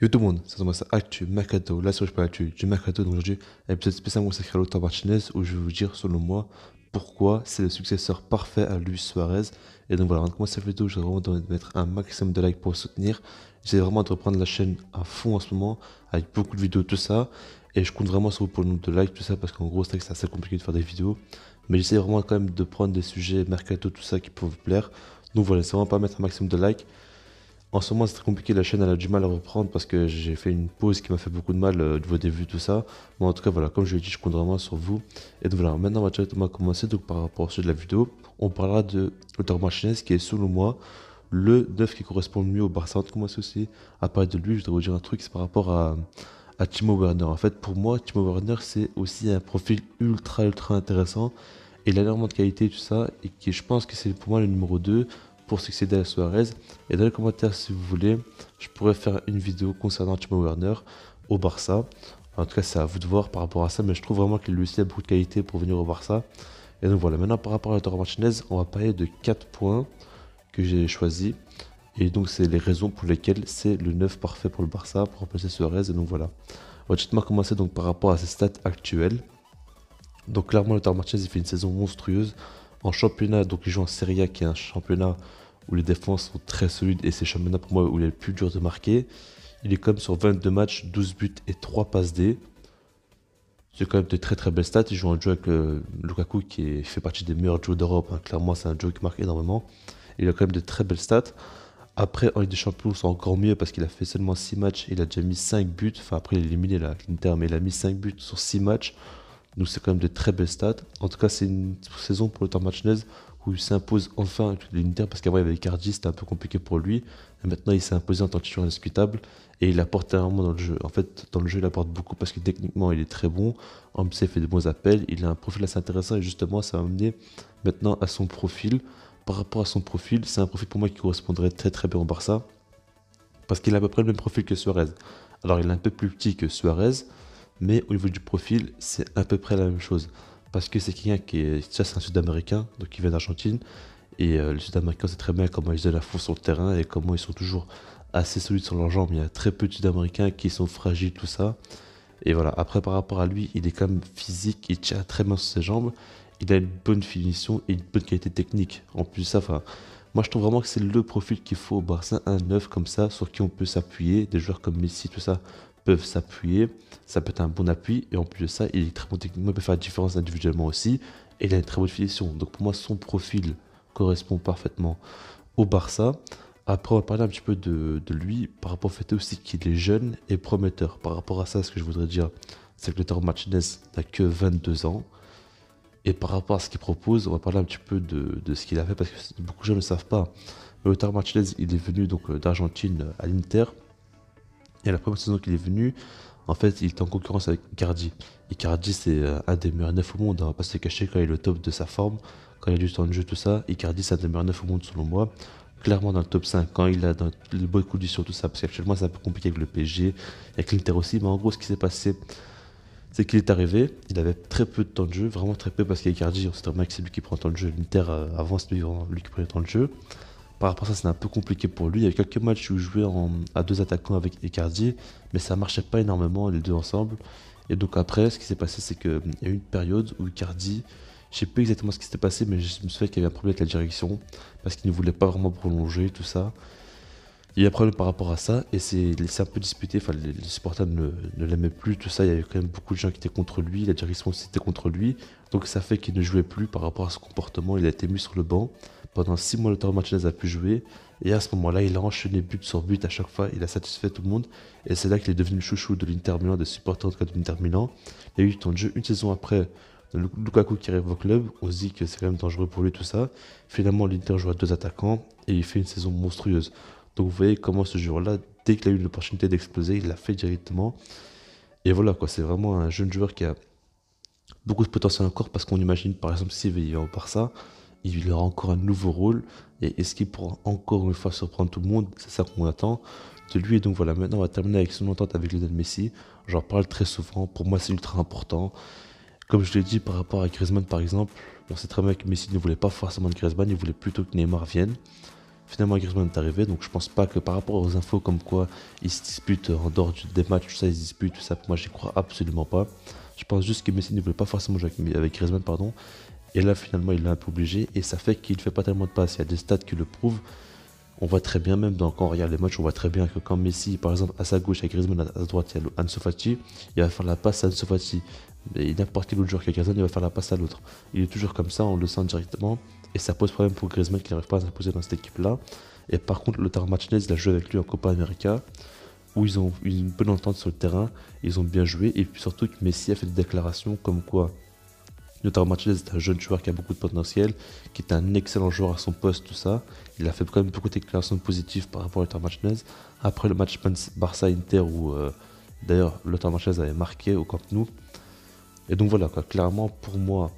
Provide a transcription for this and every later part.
Yo tout le monde, c'est Thomas Actu Mercato, là je parle pas du Mercato. Donc aujourd'hui, un épisode spécialement consacré à l'auteur où je vais vous dire, selon moi, pourquoi c'est le successeur parfait à Luis Suarez. Et donc voilà, avant de commencer vidéo, je vais vraiment de mettre un maximum de likes pour soutenir. J'essaie vraiment de reprendre la chaîne à fond en ce moment, avec beaucoup de vidéos, tout ça. Et je compte vraiment sur vous pour le nombre de likes, tout ça, parce qu'en gros, c'est que c'est assez compliqué de faire des vidéos. Mais j'essaie vraiment quand même de prendre des sujets Mercato, tout ça, qui peuvent vous plaire. Donc voilà, c'est vraiment pas mettre un maximum de likes. En ce moment, c'est très compliqué. La chaîne, elle a du mal à reprendre parce que j'ai fait une pause qui m'a fait beaucoup de mal de euh, au niveau des tout ça. Mais en tout cas, voilà, comme je l'ai dit, je compte vraiment sur vous. Et donc voilà, maintenant, on va directement commencer. Donc, par rapport à ceux de la vidéo, on parlera de Autor qui est, selon moi, le 9 qui correspond le mieux au Barça. comme aussi, à parler de lui, je voudrais vous dire un truc, c'est par rapport à, Timo Werner. En fait, pour moi, Timo Werner, c'est aussi un profil ultra, ultra intéressant. Et il a de qualité, tout ça. Et qui, je pense que c'est pour moi le numéro 2 pour succéder à Suarez. Et dans les commentaires, si vous voulez, je pourrais faire une vidéo concernant Timo Werner au Barça. En tout cas, c'est à vous de voir par rapport à ça, mais je trouve vraiment qu'il lui aussi a beaucoup de qualité pour venir au Barça. Et donc voilà, maintenant par rapport à Lautaro Martinez, on va parler de 4 points que j'ai choisi, Et donc, c'est les raisons pour lesquelles c'est le 9 parfait pour le Barça pour remplacer Suarez. Et donc voilà. On va justement commencer donc par rapport à ses stats actuelles. Donc clairement, Lautaro Martinez il fait une saison monstrueuse en championnat, donc il joue en Serie A qui est un championnat où les défenses sont très solides et c'est le championnat pour moi où il est le plus dur de marquer. Il est quand même sur 22 matchs, 12 buts et 3 passes D. C'est quand même de très très belles stats. Il joue un jeu avec euh, Lukaku qui fait partie des meilleurs joueurs d'Europe. Hein. Clairement, c'est un joueur qui marque énormément. Il a quand même de très belles stats. Après, en Ligue des Champions, c'est encore mieux parce qu'il a fait seulement 6 matchs il a déjà mis 5 buts. Enfin, après, il a éliminé l'Inter, mais il a mis 5 buts sur 6 matchs c'est quand même de très belles stats. En tout cas, c'est une saison pour le temps Tarmachnez où il s'impose enfin avec l'unitaire parce qu'avant il y avait Icardi, c'était un peu compliqué pour lui. Et maintenant il s'est imposé en tant que indiscutable et il apporte énormément dans le jeu. En fait, dans le jeu, il apporte beaucoup parce que techniquement il est très bon. En plus, il fait de bons appels. Il a un profil assez intéressant et justement, ça va amener maintenant à son profil. Par rapport à son profil, c'est un profil pour moi qui correspondrait très très bien au Barça parce qu'il a à peu près le même profil que Suarez. Alors il est un peu plus petit que Suarez mais au niveau du profil, c'est à peu près la même chose. Parce que c'est quelqu'un qui est, c'est un Sud-Américain, donc il vient d'Argentine. Et euh, le les Sud-Américains, c'est très bien comment ils ont la foule sur le terrain et comment ils sont toujours assez solides sur leurs jambes. Il y a très peu de Sud-Américains qui sont fragiles, tout ça. Et voilà, après par rapport à lui, il est quand même physique, il tient très bien sur ses jambes, il a une bonne finition et une bonne qualité technique. En plus de ça, moi je trouve vraiment que c'est le profil qu'il faut au Barça, un neuf comme ça, sur qui on peut s'appuyer, des joueurs comme Messi, tout ça s'appuyer. Ça peut être un bon appui. Et en plus de ça, il est très bon techniquement. Il peut faire la différence individuellement aussi. Et il a une très bonne finition. Donc pour moi, son profil correspond parfaitement au Barça. Après, on va parler un petit peu de, lui par rapport au fait aussi qu'il est jeune et prometteur. Par rapport à ça, ce que je voudrais dire, c'est que Lautaro Martinez n'a que 22 ans. Et par rapport à ce qu'il propose, on va parler un petit peu de, ce qu'il a fait parce que beaucoup de gens ne savent pas. le Lautaro Martinez, il est venu donc d'Argentine à l'Inter. Et la première saison qu'il est venu, en fait, il était en concurrence avec Icardi. Icardi, c'est euh, un des meilleurs neuf au monde, hein. on va pas se cacher quand il est au top de sa forme, quand il a du temps de jeu, tout ça. Icardi, c'est un des meilleurs neuf au monde selon moi. Clairement dans le top 5, quand il a dans le bonnes conditions, tout ça, parce qu'actuellement c'est un peu compliqué avec le PSG, avec l'Inter aussi, mais en gros, ce qui s'est passé, c'est qu'il est arrivé, il avait très peu de temps de jeu, vraiment très peu, parce qu'Icardi, on sait très que c'est lui qui prend le temps de jeu. L'Inter, euh, avance c'était lui, qui prend le temps de jeu. Par rapport à ça, c'est un peu compliqué pour lui. Il y a quelques matchs où il jouait à deux attaquants avec Icardi, mais ça marchait pas énormément les deux ensemble. Et donc après, ce qui s'est passé, c'est qu'il y a eu une période où Icardi, je sais plus exactement ce qui s'était passé, mais je me souviens qu'il y avait un problème avec la direction, parce qu'il ne voulait pas vraiment prolonger tout ça. Il y a un problème par rapport à ça, et c'est un peu disputé, enfin les, supporters ne, ne l'aimaient plus, tout ça, il y avait quand même beaucoup de gens qui étaient contre lui, la direction aussi était contre lui, donc ça fait qu'il ne jouait plus par rapport à ce comportement, il a été mis sur le banc. Pendant 6 mois, le Lautaro Martinez a pu jouer. Et à ce moment-là, il a enchaîné but sur but à chaque fois. Il a satisfait tout le monde. Et c'est là qu'il est devenu le chouchou de l'Inter Milan, des supporters de l'Inter Milan. Il a eu temps de jeu une saison après. Lukaku qui arrive au club, on se dit que c'est quand même dangereux pour lui tout ça. Finalement, l'Inter joue à deux attaquants et il fait une saison monstrueuse. Donc vous voyez comment ce joueur-là, dès qu'il a eu l'opportunité d'exploser, il l'a fait directement. Et voilà quoi, c'est vraiment un jeune joueur qui a beaucoup de potentiel encore parce qu'on imagine par exemple s'il veillait au Barça, il aura encore un nouveau rôle. Et est-ce qu'il pourra encore une fois surprendre tout le monde C'est ça qu'on attend de lui. Et donc voilà, maintenant on va terminer avec son entente avec Lionel Messi. J'en parle très souvent, pour moi c'est ultra important. Comme je l'ai dit par rapport à Griezmann par exemple, on sait très bien que Messi ne voulait pas forcément de Griezmann, il voulait plutôt que Neymar vienne. Finalement Griezmann est arrivé, donc je pense pas que par rapport aux infos comme quoi ils se disputent en dehors des matchs, tout ça, ils se disputent, tout ça, moi j'y crois absolument pas. Je pense juste que Messi ne voulait pas forcément jouer avec, avec Griezmann, pardon, et là, finalement, il l'a un peu obligé et ça fait qu'il ne fait pas tellement de passes. Il y a des stats qui le prouvent. On voit très bien, même dans, quand on regarde les matchs, on voit très bien que quand Messi, par exemple, à sa gauche, à Griezmann, à, sa droite, il y a Ansu il va faire la passe à Ansu Fati. Et n'importe quel autre joueur qui a il va faire la passe à l'autre. Il est toujours comme ça, on le sent directement. Et ça pose problème pour Griezmann qui n'arrive pas à s'imposer dans cette équipe-là. Et par contre, Lothar Martinez, il a joué avec lui en Copa América où ils ont une bonne entente sur le terrain, ils ont bien joué, et puis surtout que Messi a fait des déclarations comme quoi Lothar Martinez est un jeune joueur qui a beaucoup de potentiel, qui est un excellent joueur à son poste, tout ça. Il a fait quand même beaucoup de déclarations positives par rapport à Lothar Martinez. Après le match Barça-Inter, où euh, d'ailleurs Lothar Martinez avait marqué au Camp Nou. Et donc voilà, quoi. clairement pour moi,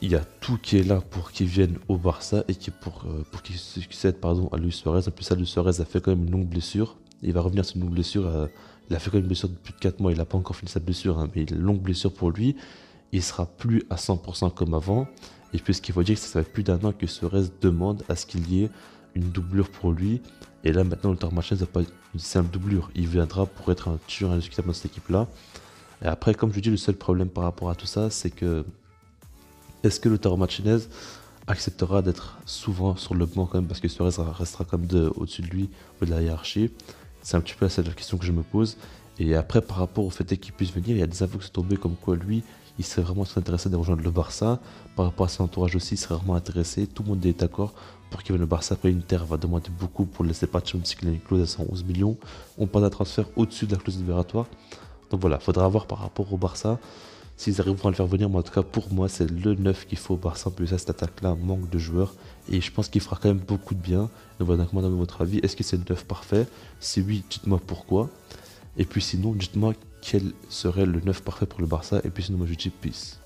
il y a tout qui est là pour qu'il vienne au Barça et qui pour, euh, pour qu'il succède pardon, à Luis Suarez. En plus, ça Luis Suarez a fait quand même une longue blessure. Il va revenir sur une longue blessure. Euh, il a fait quand même une blessure de plus de 4 mois. Il n'a pas encore fini sa blessure, hein, mais une longue blessure pour lui il sera plus à 100% comme avant. Et ce puisqu'il faut dire que ça fait plus d'un an que reste demande à ce qu'il y ait une doublure pour lui. Et là, maintenant, le Martinez n'a pas une simple doublure. Il viendra pour être un tueur indiscutable dans cette équipe-là. Et après, comme je dis, le seul problème par rapport à tout ça, c'est que est-ce que tarot Martinez acceptera d'être souvent sur le banc quand même parce que Suarez restera comme de au-dessus de lui ou de la hiérarchie C'est un petit peu la question que je me pose. Et après, par rapport au fait qu'il puisse venir, il y a des infos qui sont tombés comme quoi lui, il serait vraiment intéressé de rejoindre le Barça. Par rapport à son entourage aussi, il serait vraiment intéressé. Tout le monde est d'accord pour qu'il vienne le Barça. Après, terre va demander beaucoup pour laisser si qu'il a une clause à 111 millions. On parle d'un transfert au-dessus de la clause libératoire. Donc voilà, faudra voir par rapport au Barça. S'ils arrivent à le faire venir, mais en tout cas pour moi c'est le 9 qu'il faut au Barça. plus ça cette attaque là manque de joueurs et je pense qu'il fera quand même beaucoup de bien. Donc voilà, donner votre avis, est-ce que c'est le 9 parfait Si oui, dites-moi pourquoi. Et puis sinon, dites-moi quel serait le neuf parfait pour le Barça Et puis sinon, moi je dis peace.